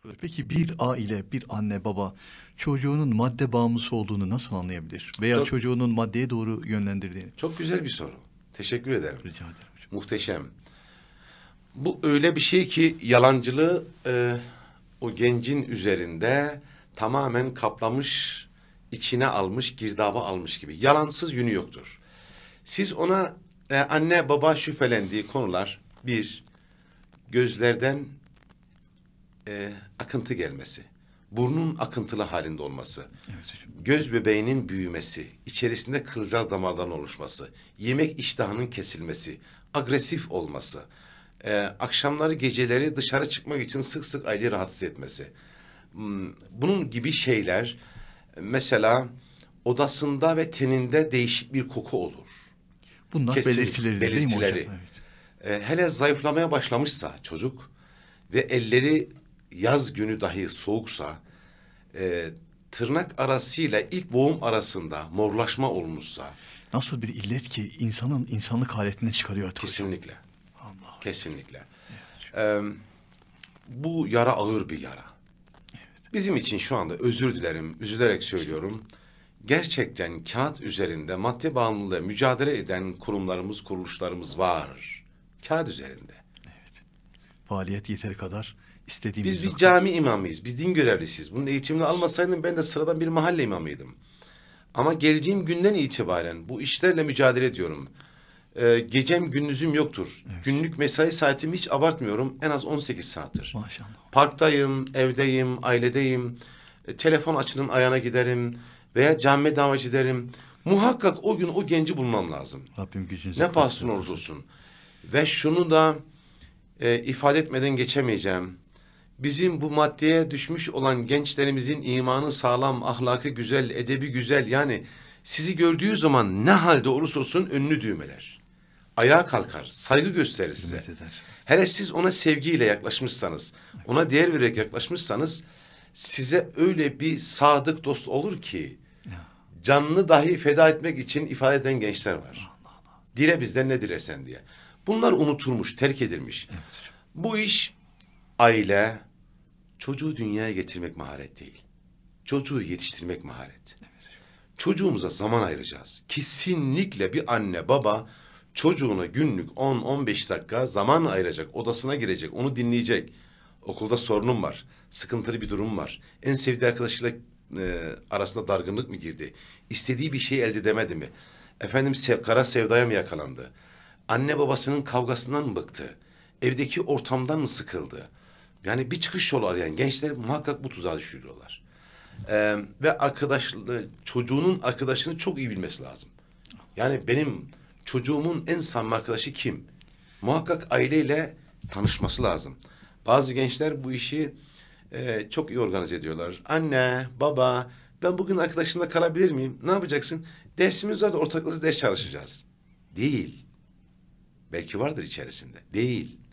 çıkıyor. E, peki bir aile, bir anne baba çocuğunun madde bağımlısı olduğunu nasıl anlayabilir? Veya Çok... çocuğunun maddeye doğru yönlendirdiğini. Çok güzel bir soru. Teşekkür ederim. Rica ederim. Muhteşem. Bu öyle bir şey ki yalancılığı e, o gencin üzerinde tamamen kaplamış, içine almış, girdaba almış gibi. Yalansız yünü yoktur. Siz ona e, anne baba şüphelendiği konular bir, gözlerden e, akıntı gelmesi, burnun akıntılı halinde olması, evet. göz bebeğinin büyümesi, içerisinde kılcal damardan oluşması, yemek iştahının kesilmesi, agresif olması, e, akşamları geceleri dışarı çıkmak için sık sık aileyi rahatsız etmesi. Hmm, bunun gibi şeyler mesela odasında ve teninde değişik bir koku olur. Bunlar Kesin, belirtileri, belirtileri değil mi hocam? Evet. E, hele zayıflamaya başlamışsa çocuk ve elleri yaz günü dahi soğuksa e, tırnak arasıyla ilk boğum arasında morlaşma olmuşsa. Nasıl bir illet ki insanın insanlık haletinden çıkarıyor. Kesinlikle. Allah. Kesinlikle. Evet. Ee, bu yara ağır bir yara. Evet. Bizim için şu anda özür dilerim, üzülerek söylüyorum. Gerçekten kağıt üzerinde madde bağımlılığı mücadele eden kurumlarımız, kuruluşlarımız var. Kağıt üzerinde. Evet. Faaliyet yeteri kadar istediğimiz Biz bir cami imamıyız. Biz din görevlisiyiz. Bunun eğitimini almasaydım ben de sıradan bir mahalle imamıydım. Ama geleceğim günden itibaren bu işlerle mücadele ediyorum. Ee, gecem gündüzüm yoktur. Evet. Günlük mesai saatimi hiç abartmıyorum. En az 18 saattir. Maşallah. Parktayım, evdeyim, ailedeyim. E, telefon açının ayağına giderim. Veya cami davacı derim. Muhakkak o gün o genci bulmam lazım. Rabbim gücünüzü. Ne pahasına olsun. Ve şunu da e, ifade etmeden geçemeyeceğim bizim bu maddeye düşmüş olan gençlerimizin imanı sağlam, ahlakı güzel, edebi güzel yani sizi gördüğü zaman ne halde olursa olsun önünü düğmeler. Ayağa kalkar, saygı gösterir size. Hele siz ona sevgiyle yaklaşmışsanız, ona değer vererek yaklaşmışsanız size öyle bir sadık dost olur ki canını dahi feda etmek için ifade eden gençler var. Dile bizden ne dilesen diye. Bunlar unutulmuş, terk edilmiş. Evet. Bu iş aile, çocuğu dünyaya getirmek maharet değil. Çocuğu yetiştirmek maharet. Evet. Çocuğumuza zaman ayıracağız. Kesinlikle bir anne baba çocuğuna günlük 10-15 dakika zaman ayıracak, odasına girecek, onu dinleyecek. Okulda sorunum var, sıkıntılı bir durum var. En sevdiği arkadaşıyla e, arasında dargınlık mı girdi? İstediği bir şey elde edemedi mi? Efendim sev, kara sevdaya mı yakalandı? Anne babasının kavgasından mı bıktı? Evdeki ortamdan mı sıkıldı? Yani bir çıkış yolu arayan gençler muhakkak bu tuzağa düşürüyorlar. Ee, ve arkadaş, çocuğunun arkadaşını çok iyi bilmesi lazım. Yani benim çocuğumun en samimi arkadaşı kim? Muhakkak aileyle tanışması lazım. Bazı gençler bu işi e, çok iyi organize ediyorlar. Anne, baba, ben bugün arkadaşımla kalabilir miyim? Ne yapacaksın? Dersimiz var da ortaklaşa ders çalışacağız. Değil. Belki vardır içerisinde. Değil.